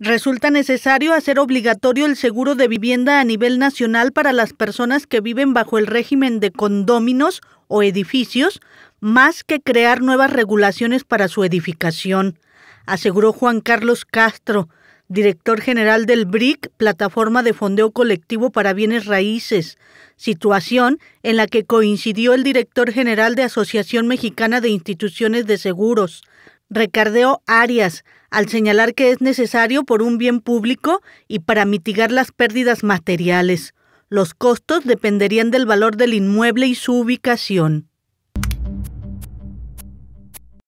Resulta necesario hacer obligatorio el seguro de vivienda a nivel nacional para las personas que viven bajo el régimen de condóminos o edificios, más que crear nuevas regulaciones para su edificación, aseguró Juan Carlos Castro, director general del BRIC, Plataforma de Fondeo Colectivo para Bienes Raíces, situación en la que coincidió el director general de Asociación Mexicana de Instituciones de Seguros, recardeó Arias al señalar que es necesario por un bien público y para mitigar las pérdidas materiales. Los costos dependerían del valor del inmueble y su ubicación.